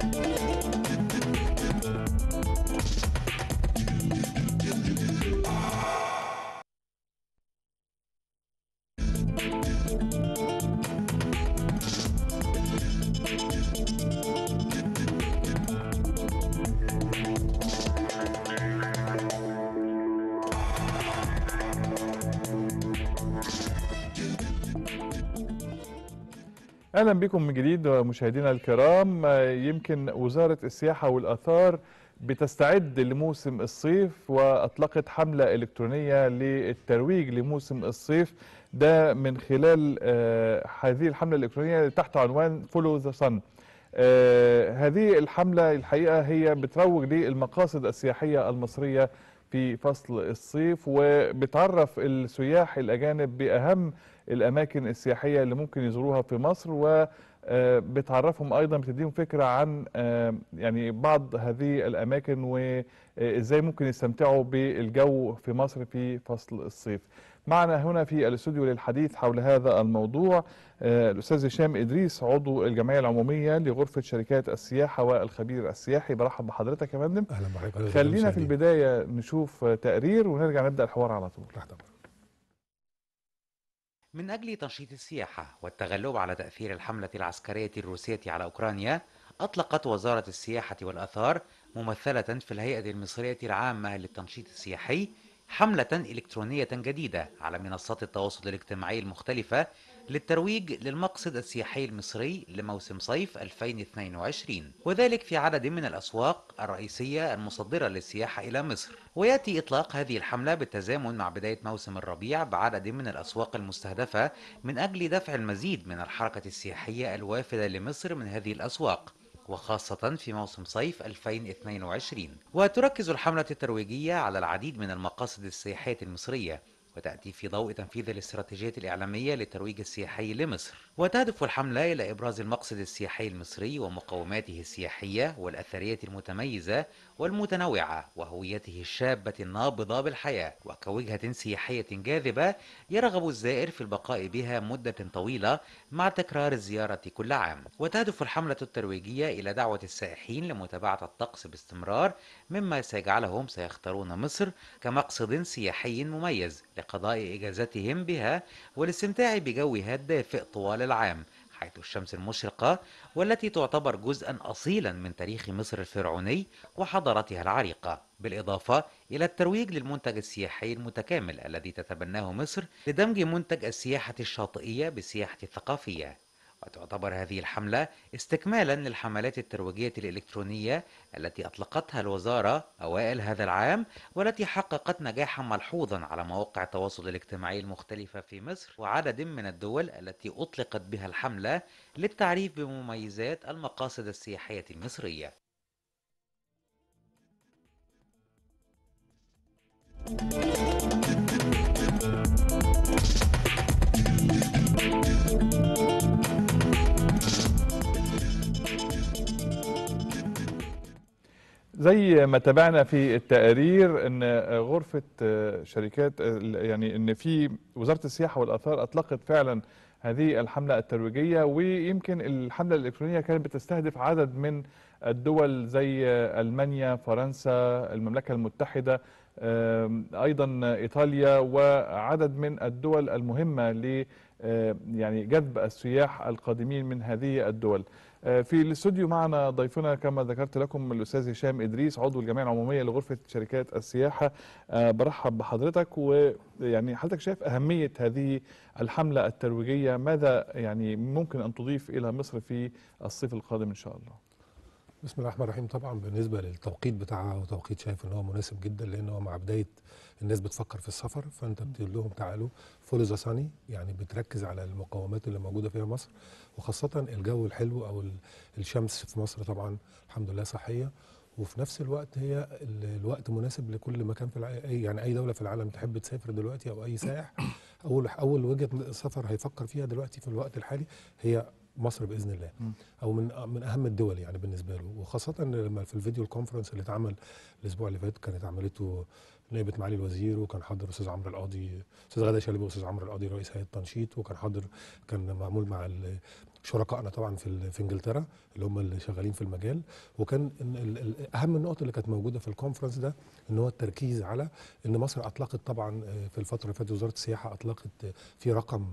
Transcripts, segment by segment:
Thank you. اهلا بكم من جديد مشاهدينا الكرام يمكن وزاره السياحه والاثار بتستعد لموسم الصيف واطلقت حمله الكترونيه للترويج لموسم الصيف ده من خلال آه، هذه الحمله الالكترونيه تحت عنوان فولو ذا صن آه، هذه الحمله الحقيقه هي بتروج للمقاصد السياحيه المصريه في فصل الصيف وبتعرف السياح الاجانب باهم الأماكن السياحية اللي ممكن يزوروها في مصر و آه، بتعرفهم ايضا بتديهم فكره عن آه، يعني بعض هذه الاماكن وازاي آه، ممكن يستمتعوا بالجو في مصر في فصل الصيف. معنا هنا في الاستوديو للحديث حول هذا الموضوع الاستاذ هشام ادريس عضو الجمعيه العموميه لغرفه شركات السياحه والخبير السياحي برحب بحضرتك يا فندم. اهلا بحضرتك. خلينا في البدايه نشوف تقرير ونرجع نبدا الحوار على طول. من أجل تنشيط السياحة والتغلب على تأثير الحملة العسكرية الروسية على أوكرانيا أطلقت وزارة السياحة والآثار ممثلة في الهيئة المصرية العامة للتنشيط السياحي حملة إلكترونية جديدة على منصات التواصل الاجتماعي المختلفة للترويج للمقصد السياحي المصري لموسم صيف 2022 وذلك في عدد من الأسواق الرئيسية المصدرة للسياحة إلى مصر ويأتي إطلاق هذه الحملة بالتزامن مع بداية موسم الربيع بعدد من الأسواق المستهدفة من أجل دفع المزيد من الحركة السياحية الوافدة لمصر من هذه الأسواق وخاصة في موسم صيف 2022 وتركز الحملة الترويجية على العديد من المقاصد السياحية المصرية وتأتي في ضوء تنفيذ الاستراتيجية الإعلامية للترويج السياحي لمصر وتهدف الحملة إلى إبراز المقصد السياحي المصري ومقوماته السياحية والأثرية المتميزة والمتنوعة وهويته الشابة النابضة بالحياة وكوجهة سياحية جاذبة يرغب الزائر في البقاء بها مدة طويلة مع تكرار الزيارة كل عام وتهدف الحملة الترويجية إلى دعوة السائحين لمتابعة الطقس باستمرار مما سيجعلهم سيختارون مصر كمقصد سياحي مميز لقضاء إجازتهم بها والاستمتاع بجوها الدافئ طوال العام حيث الشمس المشرقة والتي تعتبر جزءا أصيلا من تاريخ مصر الفرعوني وحضارتها العريقة بالإضافة إلى الترويج للمنتج السياحي المتكامل الذي تتبناه مصر لدمج منتج السياحة الشاطئية بالسياحة الثقافية وتعتبر هذه الحملة استكمالا للحملات الترويجية الإلكترونية التي أطلقتها الوزارة أوائل هذا العام والتي حققت نجاحا ملحوظا على مواقع التواصل الاجتماعي المختلفة في مصر وعدد من الدول التي أطلقت بها الحملة للتعريف بمميزات المقاصد السياحية المصرية thank you زي ما تابعنا في التقارير ان غرفه آه، شركات آه، يعني ان في وزاره السياحه والاثار اطلقت فعلا هذه الحمله الترويجيه ويمكن الحمله الالكترونيه كانت بتستهدف عدد من الدول زي آه، المانيا، فرنسا، المملكه المتحده ايضا ايطاليا وعدد من الدول المهمه ل يعني جذب السياح القادمين من هذه الدول. آه، في الاستوديو معنا ضيفنا كما ذكرت لكم الاستاذ هشام ادريس عضو الجمعيه العموميه لغرفه شركات السياحه آه، برحب بحضرتك ويعني حضرتك شايف اهميه هذه الحمله الترويجيه ماذا يعني ممكن ان تضيف الى مصر في الصيف القادم ان شاء الله بسم الله الرحمن الرحيم طبعا بالنسبه للتوقيت بتاعها هو توقيت شايف ان هو مناسب جدا لان هو مع بدايه الناس بتفكر في السفر فانت بتقول لهم تعالوا فول ذا ساني يعني بتركز على المقومات اللي موجوده فيها مصر وخاصه الجو الحلو او الشمس في مصر طبعا الحمد لله صحيه وفي نفس الوقت هي الوقت مناسب لكل مكان في العالم يعني اي دوله في العالم تحب تسافر دلوقتي او اي سائح اول اول وجهه سفر هيفكر فيها دلوقتي في الوقت الحالي هي مصر باذن الله او من من اهم الدول يعني بالنسبه له وخاصه لما في الفيديو الكونفرنس اللي اتعمل الاسبوع اللي فات كانت عملته نائبه معالي الوزير وكان حاضر استاذ عمرو القاضي استاذ غاده شلبي واستاذ عمرو القاضي رئيس هيئه التنشيط وكان حاضر كان معمول مع شركائنا طبعا في في انجلترا اللي هم اللي شغالين في المجال وكان اهم النقط اللي كانت موجوده في الكونفرنس ده ان هو التركيز على ان مصر اطلقت طبعا آه، في الفتره اللي فاتت وزاره السياحه اطلقت في رقم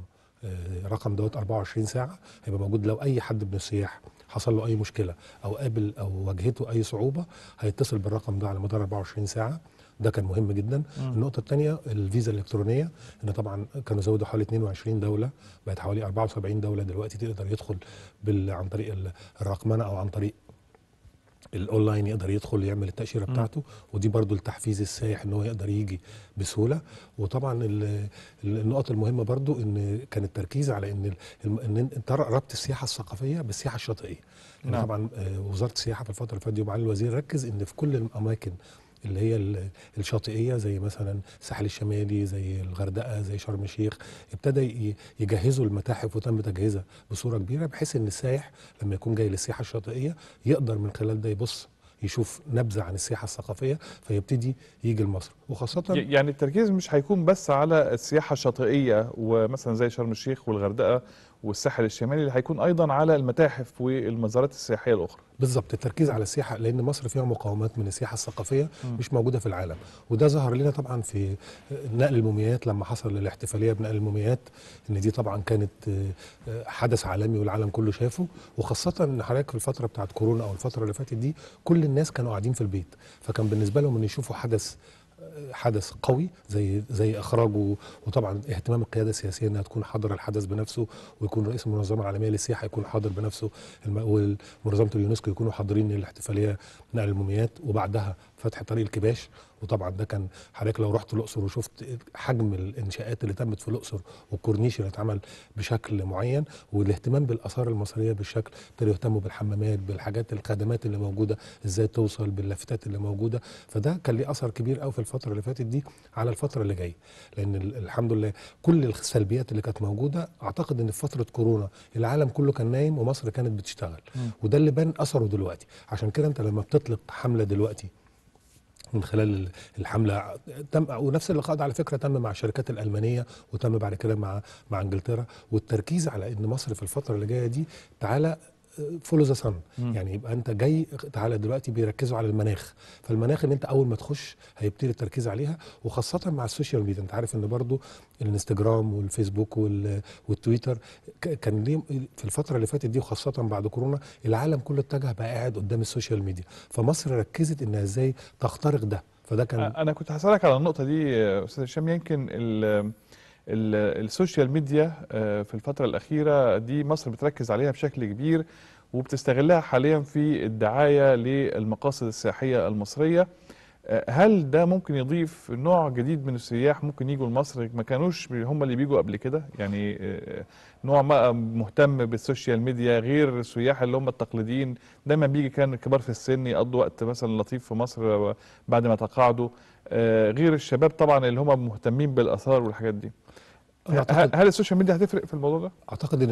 الرقم آه، دوت 24 ساعه هيبقى موجود لو اي حد من السياح حصل له اي مشكله او قابل او واجهته اي صعوبه هيتصل بالرقم ده على مدار 24 ساعه ده كان مهم جدا مم. النقطه الثانيه الفيزا الالكترونيه ان طبعا كانوا زودوا حوالي 22 دوله بقت حوالي 74 دوله دلوقتي تقدر يدخل عن طريق الرقمنه او عن طريق الاونلاين يقدر يدخل يعمل التاشيره بتاعته ودي برضو لتحفيز السائح ان هو يقدر يجي بسهوله وطبعا النقط المهمه برضو ان كان التركيز على ان ان ربط السياحه الثقافيه بالسياحه الشاطئيه نعم. طبعا آه، وزاره السياحه في الفتره اللي فاتت ومعالي الوزير ركز ان في كل الاماكن اللي هي الشاطئيه زي مثلا الساحل الشمالي زي الغردقه زي شرم الشيخ ابتدى يجهزوا المتاحف وتم تجهيزها بصوره كبيره بحيث ان السائح لما يكون جاي للسياحه الشاطئيه يقدر من خلال ده يبص يشوف نبذه عن السياحه الثقافيه فيبتدي يجي لمصر وخاصه يعني التركيز مش هيكون بس على السياحه الشاطئيه ومثلا زي شرم الشيخ والغردقه والساحل الشمالي اللي هيكون ايضا على المتاحف والمزارات السياحيه الاخرى بالظبط التركيز على السياحه لان مصر فيها مقاومات من السياحه الثقافيه م. مش موجوده في العالم وده ظهر لنا طبعا في نقل المومياات لما حصل الاحتفاليه بنقل المومياات ان دي طبعا كانت آه، حدث عالمي والعالم كله شافه وخاصه ان حضرتك في الفتره بتاعت كورونا او الفتره اللي فاتت دي كل الناس كانوا قاعدين في البيت فكان بالنسبه لهم ان يشوفوا حدث حدث قوي زي زي اخراجه وطبعا اهتمام القياده السياسيه انها تكون حاضره الحدث بنفسه ويكون رئيس المنظمه العالميه للسياحه يكون حاضر بنفسه ومنظمه اليونسكو يكونوا حاضرين للاحتفاليه نقل الموميات وبعدها فتح طريق الكباش وطبعا ده كان حضرتك لو رحت الاقصر وشفت حجم الانشاءات اللي تمت في الاقصر والكورنيش اللي اتعمل بشكل معين والاهتمام بالاثار المصريه بالشكل ابتدوا يهتموا بالحمامات بالحاجات الخدمات اللي موجوده ازاي توصل باللافتات اللي موجوده فده كان ليه اثر كبير قوي في الفتره اللي فاتت دي على الفتره اللي جايه لان الحمد لله كل السلبيات اللي كانت موجوده اعتقد ان في فتره كورونا العالم كله كان نايم ومصر كانت بتشتغل وده اللي بان اثره دلوقتي عشان كده انت لما بتطلق حمله دلوقتي من خلال الحمله تم ونفس اللقاء ده على فكره تم مع الشركات الالمانيه وتم بعد كده مع مع انجلترا والتركيز على ان مصر في الفتره اللي جايه دي تعالى فولو ذا سن يعني يبقى انت جاي تعالى دلوقتي بيركزوا على المناخ فالمناخ ان انت اول ما تخش هيبتدي التركيز عليها وخاصه مع السوشيال ميديا انت عارف ان برضو الانستجرام والفيسبوك والتويتر كان ليه في الفتره اللي فاتت دي وخاصه بعد كورونا العالم كله اتجه بقى قاعد قدام السوشيال ميديا فمصر ركزت انها ازاي تخترق ده فده كان انا كنت هسالك على النقطه دي استاذ هشام يمكن السوشيال ميديا آه، في الفترة الأخيرة دي مصر بتركز عليها بشكل كبير وبتستغلها حاليا في الدعاية للمقاصد السياحية المصرية آه، هل ده ممكن يضيف نوع جديد من السياح ممكن يجوا لمصر ما كانوش هم اللي بيجوا قبل كده يعني آه، آه، نوع ما مهتم بالسوشيال ميديا غير السياح اللي هم التقليديين دايما بيجي كان كبار في السن يقضوا وقت مثلا لطيف في مصر بعد ما تقاعدوا غير الشباب طبعا اللي هم مهتمين بالاثار والحاجات دي هل السوشيال ميديا هتفرق في الموضوع ده؟ اعتقد ان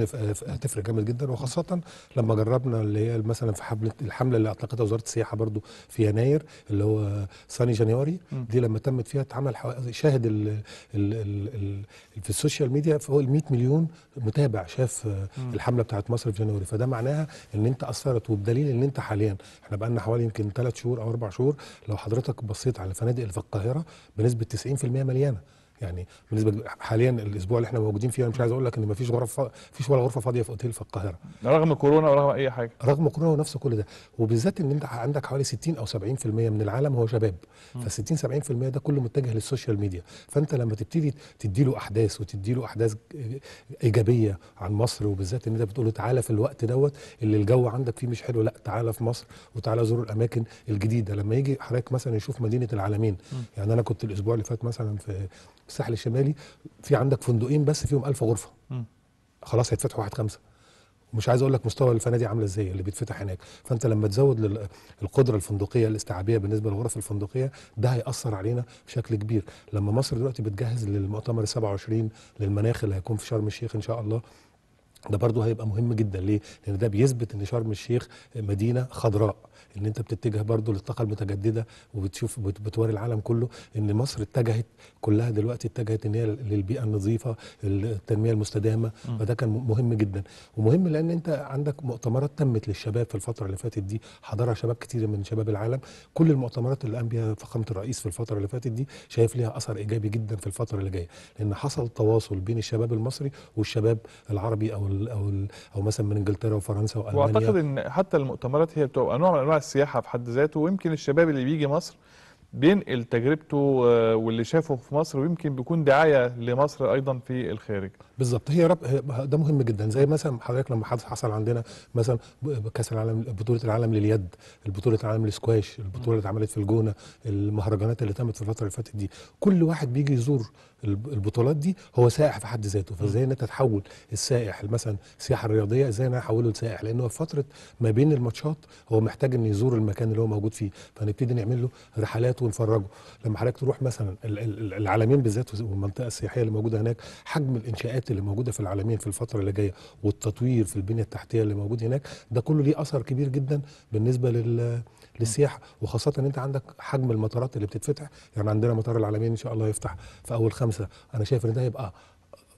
هتفرق جامد جدا وخاصه لما جربنا اللي هي مثلا في حمله الحمله اللي اطلقتها وزاره السياحه برضو في يناير اللي هو ثاني جانيوري دي لما تمت فيها اتعمل شاهد الـ الـ الـ الـ في السوشيال ميديا فوق ال 100 مليون متابع شاف الحمله بتاعت مصر في جانيوري فده معناها ان انت اثرت وبدليل ان انت حاليا احنا بقى لنا حوالي يمكن ثلاث شهور او اربع شهور لو حضرتك بصيت على الفنادق اللي في القاهره بنسبه 90% مليانه يعني بالنسبه حاليا الاسبوع اللي احنا موجودين فيه انا مش عايز اقول لك ان ما فيش غرف فيش ولا غرفه فاضيه في اوتيل في القاهره رغم كورونا ورغم اي حاجه رغم كورونا ونفس كل ده وبالذات ان انت عندك حوالي 60 او 70% من العالم هو شباب ف 60 70% ده كله متجه للسوشيال ميديا فانت لما تبتدي تدي له احداث وتدي له احداث ايجابيه عن مصر وبالذات ان انت بتقول له تعالى في الوقت دوت اللي الجو عندك فيه مش حلو لا تعالى في مصر وتعالى زور الاماكن الجديده لما يجي حضرتك مثلا يشوف مدينه العالمين يعني انا كنت الاسبوع اللي فات مثلا في الساحل الشمالي في عندك فندقين بس فيهم 1000 غرفه م. خلاص هيتفتحوا واحد خمسه ومش عايز اقول لك مستوى الفنادق عامله ازاي اللي بيتفتح هناك فانت لما تزود القدره الفندقيه الاستيعابيه بالنسبه للغرف الفندقيه ده هياثر علينا بشكل كبير لما مصر دلوقتي بتجهز للمؤتمر 27 للمناخ اللي هيكون في شرم الشيخ ان شاء الله ده برضه هيبقى مهم جدا ليه؟ لان ده بيثبت ان شرم الشيخ مدينه خضراء ان انت بتتجه برضه للطاقه المتجدده وبتشوف بتوري العالم كله ان مصر اتجهت كلها دلوقتي اتجهت ان هي للبيئه النظيفه التنميه المستدامه فده كان مهم جدا ومهم لان انت عندك مؤتمرات تمت للشباب في الفتره اللي فاتت دي حضرها شباب كتير من شباب العالم كل المؤتمرات اللي قام بها فخامه الرئيس في الفتره اللي فاتت دي شايف ليها اثر ايجابي جدا في الفتره اللي جايه لان حصل تواصل بين الشباب المصري والشباب العربي او او او مثلا من انجلترا وفرنسا والمانيا واعتقد ان حتى المؤتمرات هي بتبقى نوع من انواع السياحه في حد ذاته ويمكن الشباب اللي بيجي مصر بينقل تجربته آه، واللي شافه في مصر ويمكن بيكون دعايه لمصر ايضا في الخارج بالظبط هي رب... ده مهم جدا زي مثلا حضرتك لما حصل عندنا مثلا كاس العالم بطوله العالم لليد البطوله العالم للسكواش البطوله اللي اتعملت في الجونه المهرجانات اللي تمت في الفتره اللي فاتت دي كل واحد بيجي يزور البطولات دي هو سائح في حد ذاته فازاي ان انت تحول السائح مثلا السياحه الرياضيه ازاي ان انا احوله لسائح لانه في فتره ما بين الماتشات هو محتاج ان يزور المكان اللي هو موجود فيه فنبتدي نعمل له رحلات ونفرجه لما حضرتك تروح مثلا العالمين بالذات والمنطقه السياحيه اللي موجوده هناك حجم الانشاءات اللي موجوده في العالمين في الفتره اللي جايه والتطوير في البنيه التحتيه اللي موجود هناك ده كله ليه اثر كبير جدا بالنسبه لل للسياحه وخاصه ان انت عندك حجم المطارات اللي بتتفتح يعني عندنا مطار العالمين ان شاء الله يفتح في اول خمسه انا شايف ان ده هيبقى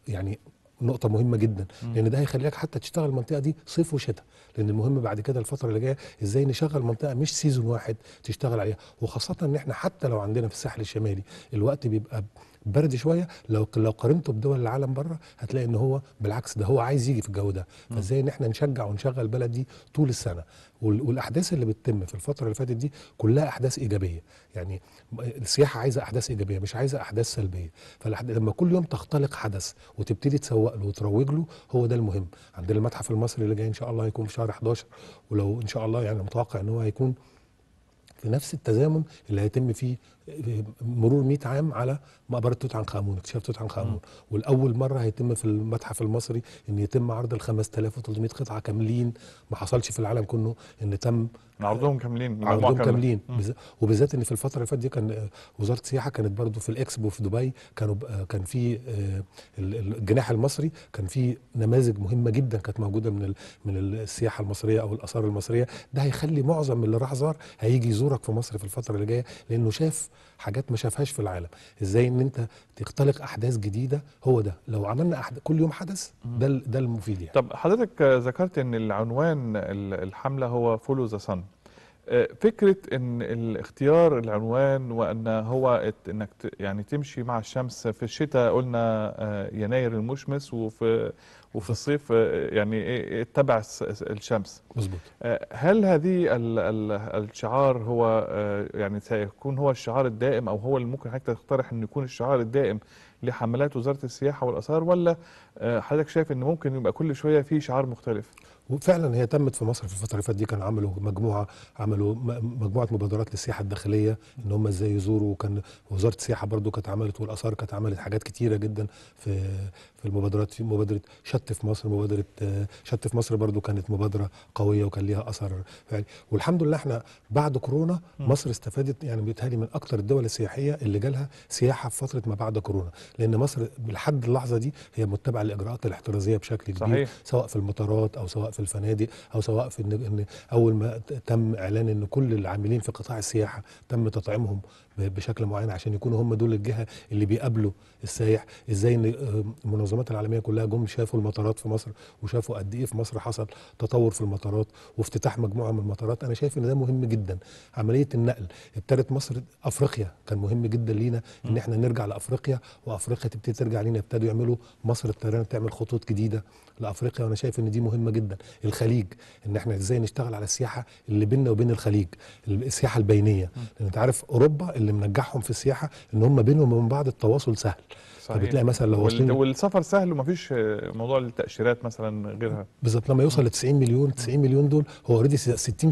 يعني نقطة مهمة جدا لأن ده هيخليك حتى تشتغل المنطقة دي صيف وشتاء لأن المهم بعد كده الفترة اللي جاية إزاي نشغل منطقة مش سيزون واحد تشتغل عليها وخاصة إن إحنا حتى لو عندنا في الساحل الشمالي الوقت بيبقى برد شويه لو لو قارنته بدول العالم بره هتلاقي ان هو بالعكس ده هو عايز يجي في الجو ده فازاي ان احنا نشجع ونشغل البلد دي طول السنه والاحداث اللي بتتم في الفتره اللي فاتت دي كلها احداث ايجابيه يعني السياحه عايزه احداث ايجابيه مش عايزه احداث سلبيه فلما كل يوم تختلق حدث وتبتدي تسوق له وتروج له هو ده المهم عندنا المتحف المصري اللي جاي ان شاء الله هيكون في شهر 11 ولو ان شاء الله يعني متوقع ان هو هيكون في نفس التزامن اللي هيتم فيه مرور 100 عام على مقبره توت عنخ امون اكتشاف توت عنخ امون والاول مره هيتم في المتحف المصري ان يتم عرض ال 5300 قطعه كاملين ما حصلش في العالم كله ان تم عرضهم كاملين عرضهم كاملين وبالذات ان في الفتره اللي فاتت دي كان وزاره السياحه كانت برضو في الاكسبو في دبي كانوا كان في آه، الجناح المصري كان في نماذج مهمه جدا كانت موجوده من من السياحه المصريه او الاثار المصريه ده هيخلي معظم اللي راح زار هيجي يزورك في مصر في الفتره اللي جايه لانه شاف حاجات ما شافهاش في العالم ازاي ان انت تختلق احداث جديده هو ده لو عملنا أحد... كل يوم حدث ده ده المفيد يعني طب حضرتك ذكرت ان العنوان الحمله هو فولو ذا صن فكره ان الاختيار العنوان وان هو انك يعني تمشي مع الشمس في الشتاء قلنا آه، يناير المشمس وفي وفي الصيف آه، يعني إيه، إيه، اتبع الشمس مظبوط آه، هل هذه الشعار هو آه، يعني سيكون هو الشعار الدائم او هو اللي ممكن حضرتك تقترح انه يكون الشعار الدائم لحملات وزاره السياحه والاثار ولا حضرتك شايف ان ممكن يبقى كل شويه في شعار مختلف؟ وفعلا هي تمت في مصر في الفتره اللي فاتت دي كان عملوا مجموعه عملوا مجموعه مبادرات للسياحه الداخليه ان هم ازاي يزوروا وكان وزاره السياحه برضو كانت عملت والاثار كانت عملت حاجات كتيره جدا في في المبادرات في مبادره شت في مصر مبادره آه، شت في مصر برضو كانت مبادره قويه وكان ليها اثر فعلي والحمد لله احنا بعد كورونا مصر استفادت يعني بيتهيألي من اكثر الدول السياحيه اللي جالها سياحه في فتره ما بعد كورونا لان مصر لحد اللحظه دي هي متبعه الاجراءات الاحترازيه بشكل كبير صحيح. سواء في المطارات او سواء في الفنادق او سواء في ان اول ما تم اعلان ان كل العاملين في قطاع السياحه تم تطعيمهم بشكل معين عشان يكونوا هم دول الجهه اللي بيقابلوا السايح ازاي ان المنظمات آه، العالميه كلها جم شافوا المطارات في مصر وشافوا قد ايه في مصر حصل تطور في المطارات وافتتاح مجموعه من المطارات انا شايف ان ده مهم جدا عمليه النقل ابتدت مصر افريقيا كان مهم جدا لينا ان احنا نرجع لافريقيا وافريقيا تبتدي ترجع لينا ابتدوا يعملوا مصر ابتدت تعمل خطوط جديده لافريقيا وانا شايف ان دي مهمه جدا الخليج ان احنا ازاي نشتغل على السياحه اللي بيننا وبين الخليج السياحه البينيه لان انت عارف اوروبا اللي اللي منجحهم في السياحه ان هم بينهم وبين بعض التواصل سهل صحيح. فبتلاقي مثلا لو واصلين والسفر سهل ومفيش موضوع التاشيرات مثلا غيرها بالظبط لما يوصل ل 90 مليون 90 مليون دول هو اوريدي 60%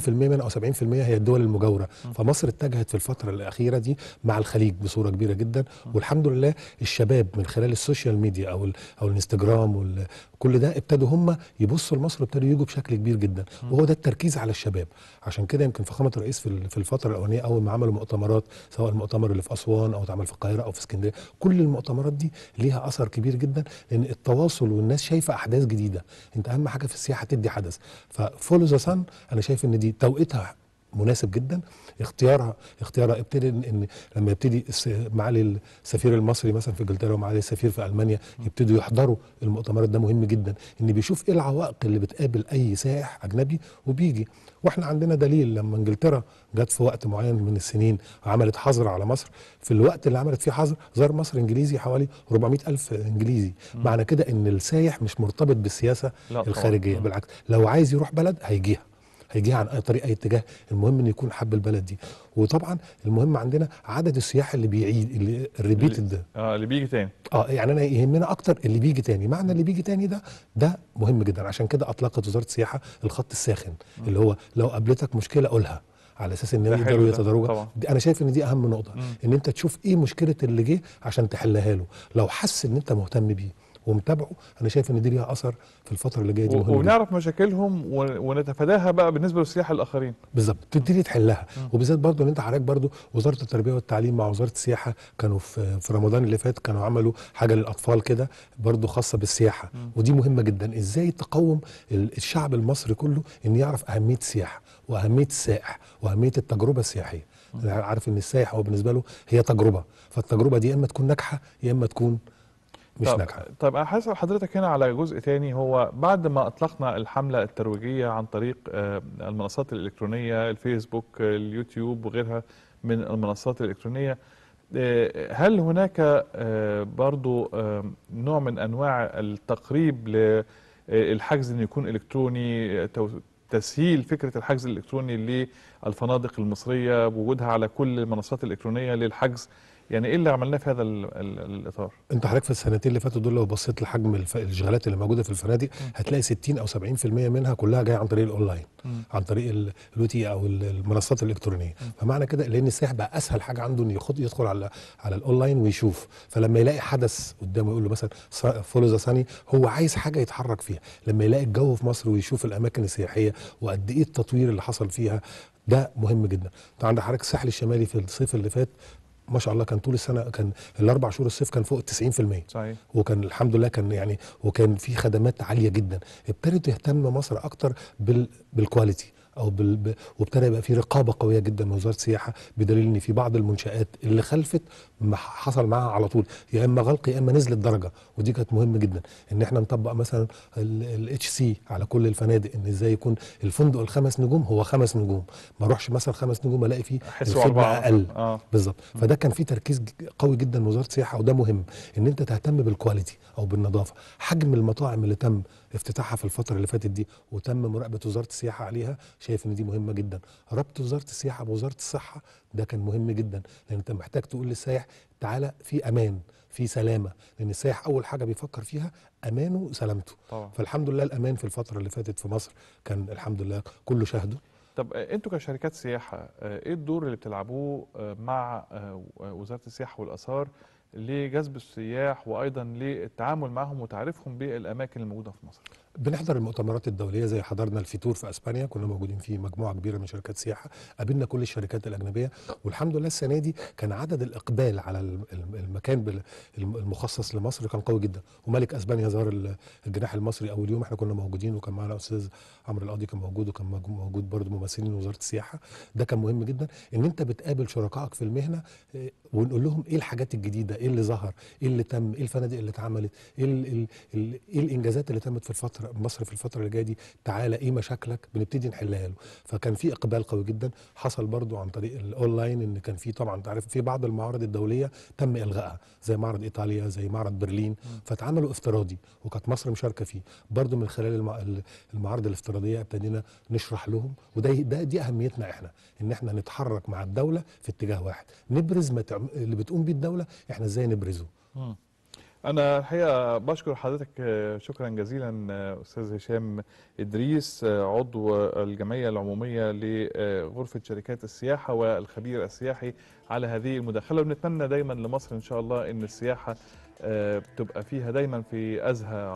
منها او 70% هي الدول المجاوره فمصر اتجهت في الفتره الاخيره دي مع الخليج بصوره كبيره جدا والحمد لله الشباب من خلال السوشيال ميديا او الـ او الانستجرام وكل ده ابتدوا هم يبصوا لمصر وابتدوا يجوا بشكل كبير جدا وهو ده التركيز على الشباب عشان كده يمكن فخامه الرئيس في الفتره الاولانيه اول ما عملوا مؤتمرات سواء المؤتمر اللي في اسوان او اتعمل في القاهره او في اسكندريه كل المؤتمرات دي ليها اثر كبير جدا لان التواصل والناس شايفه احداث جديده انت اهم حاجه في السياحه تدي حدث ففولو ذا سان انا شايف ان دي توقيتها مناسب جدا اختيارها اختيارها ابتدي ان لما يبتدي معالي السفير المصري مثلا في انجلترا ومعالي السفير في المانيا يبتدوا يحضروا المؤتمرات ده مهم جدا ان بيشوف ايه العوائق اللي بتقابل اي سائح اجنبي وبيجي واحنا عندنا دليل لما انجلترا جت في وقت معين من السنين عملت حظر على مصر في الوقت اللي عملت فيه حظر زار مصر انجليزي حوالي 400 الف انجليزي معنى كده ان السائح مش مرتبط بالسياسه الخارجيه بالعكس لو عايز يروح بلد هيجيها هيجي عن اي طريق اي اتجاه المهم ان يكون حب البلد دي وطبعا المهم عندنا عدد السياح اللي بيعيد اللي ريبيتد ده اه اللي بيجي تاني اه يعني انا يهمنا اكتر اللي بيجي تاني معنى اللي بيجي تاني ده ده مهم جدا عشان كده اطلقت وزاره السياحه الخط الساخن اللي هو لو قابلتك مشكله قولها على اساس ان يقدروا يتدرجوا انا شايف ان دي اهم نقطه ان انت تشوف ايه مشكله اللي جه عشان تحلها له لو حس ان انت مهتم بيه ومتابعه انا شايف ان دي ليها اثر في الفتره اللي جايه دي مهمه ونعرف مشاكلهم ونتفاداها بقى بالنسبه للسياحه الاخرين بالظبط تبتدي تحلها وبالذات برضو ان انت حضرتك برضو وزاره التربيه والتعليم مع وزاره السياحه كانوا في, في رمضان اللي فات كانوا عملوا حاجه للاطفال كده برضو خاصه بالسياحه مم. ودي مهمه جدا ازاي تقوم الشعب المصري كله ان يعرف اهميه السياحه واهميه السائح واهميه التجربه السياحيه انا عارف ان السائح هو بالنسبه له هي تجربه فالتجربه دي يا اما تكون ناجحه يا اما تكون مش طب ناجحه طيب انا حاسس حضرتك هنا على جزء ثاني هو بعد ما اطلقنا الحمله الترويجيه عن طريق آه، المنصات الالكترونيه الفيسبوك اليوتيوب وغيرها من المنصات الالكترونيه آه، هل هناك آه، برضو نوع من انواع التقريب للحجز انه يكون الكتروني تسهيل فكره الحجز الالكتروني للفنادق المصريه بوجودها على كل المنصات الالكترونيه للحجز يعني ايه اللي عملناه في هذا الاطار؟ انت حضرتك في السنتين اللي فاتوا دول لو بصيت لحجم الشغالات اللي موجوده في الفنادق هتلاقي 60 او 70% منها كلها جايه عن طريق الاونلاين عن طريق الوتي او المنصات الالكترونيه فمعنى كده لان السائح بقى اسهل حاجه عنده انه يدخل على على الاونلاين ويشوف فلما يلاقي حدث قدامه يقول له مثلا فولو ذا ساني هو عايز حاجه يتحرك فيها لما يلاقي الجو في مصر ويشوف الاماكن السياحيه وقد ايه التطوير اللي حصل فيها ده مهم جدا انت عندك حضرتك الساحل الشمالي في الصيف اللي فات ما شاء الله كان طول السنه كان الاربع شهور الصيف كان فوق ال 90% صحيح وكان الحمد لله كان يعني وكان في خدمات عاليه جدا ابتدت تهتم مصر اكتر بال بالكواليتي او بال... وابتدى يبقى في رقابه قويه جدا من وزاره السياحه بدليل ان في بعض المنشات اللي خلفت حصل معاها على طول يا اما غلق يا اما نزلت درجه ودي كانت مهمه جدا ان احنا نطبق مثلا الاتش سي على كل الفنادق ان ازاي يكون الفندق الخمس نجوم هو خمس نجوم ما اروحش مثلا خمس نجوم الاقي فيه الخدمه اقل آه. بالظبط فده كان في تركيز قوي جدا من وزاره السياحه وده مهم ان انت تهتم بالكواليتي او بالنظافه حجم المطاعم اللي تم افتتاحها في الفتره اللي فاتت دي وتم مراقبه وزاره السياحه عليها شايف ان دي مهمه جدا ربط وزاره السياحه بوزاره الصحه ده كان مهم جدا لان انت محتاج تقول للسائح تعالى في امان في سلامه لان السائح اول حاجه بيفكر فيها امانه وسلامته فالحمد لله الامان في الفتره اللي فاتت في مصر كان الحمد لله كله شاهده طب آه، انتوا كشركات سياحه آه، ايه الدور اللي بتلعبوه آه، مع وزاره السياحه والاثار لجذب السياح وايضا للتعامل معهم وتعريفهم بالاماكن الموجوده في مصر بنحضر المؤتمرات الدوليه زي حضرنا الفيتور في اسبانيا كنا موجودين فيه مجموعه كبيره من شركات سياحه قابلنا كل الشركات الاجنبيه والحمد لله السنه دي كان عدد الاقبال على المكان المخصص لمصر كان قوي جدا وملك اسبانيا زار الجناح المصري اول يوم احنا كنا موجودين وكان معنا استاذ عمرو القاضي كان موجود وكان موجود برضه ممثلين وزاره السياحه ده كان مهم جدا ان انت بتقابل شركائك في المهنه آه، ونقول لهم ايه الحاجات الجديده ايه اللي ظهر ايه اللي تم ايه الفنادق اللي اتعملت إيه, إيه الانجازات اللي تمت في الفتره مصر في الفتره اللي جايه دي تعالى ايه مشاكلك بنبتدي نحلها له فكان في اقبال قوي جدا حصل برضو عن طريق الاونلاين ان كان في طبعا انت عارف في بعض المعارض الدوليه تم الغائها زي معرض ايطاليا زي معرض برلين فتعملوا افتراضي وكانت مصر مشاركه فيه برضو من خلال المعارض الافتراضيه ابتدينا نشرح لهم وده ده دي اهميتنا احنا ان احنا نتحرك مع الدوله في اتجاه واحد نبرز ما اللي بتقوم بيه الدوله احنا ازاي نبرزه أنا الحقيقة بشكر حضرتك آه، شكرا جزيلا آه، أستاذ هشام إدريس آه، عضو الجمعية العمومية لغرفة شركات السياحة والخبير السياحي على هذه المداخلة ونتمنى دايما لمصر إن شاء الله أن السياحة تبقى فيها دايما في أزهى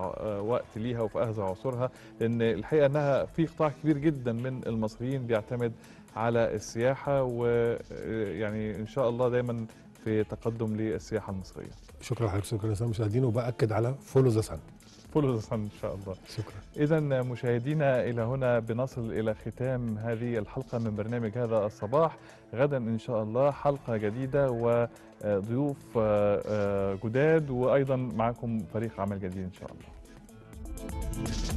وقت ليها وفي أزهى عصورها لأن الحقيقة أنها في قطاع كبير جدا من المصريين بيعتمد على السياحة ويعني إن شاء الله دايما في تقدم للسياحة المصرية شكرا لحضرتك شكرا للساده المشاهدين وباكد على فولو ذا سان فولو ذا سان ان شاء الله شكرا اذا مشاهدينا الى هنا بنصل الى ختام هذه الحلقه من برنامج هذا الصباح غدا ان شاء الله حلقه جديده وضيوف آه، آه، جداد وايضا معكم فريق عمل جديد ان شاء الله